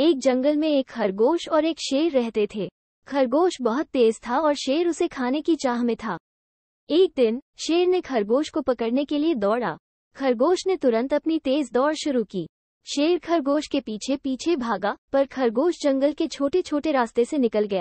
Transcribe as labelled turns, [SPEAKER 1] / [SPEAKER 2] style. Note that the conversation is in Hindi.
[SPEAKER 1] एक जंगल में एक खरगोश और एक शेर रहते थे खरगोश बहुत तेज था और शेर उसे खाने की चाह में था एक दिन शेर ने खरगोश को पकड़ने के लिए दौड़ा खरगोश ने तुरंत अपनी तेज दौड़ शुरू की शेर खरगोश के पीछे पीछे भागा पर खरगोश जंगल के छोटे छोटे रास्ते से निकल गया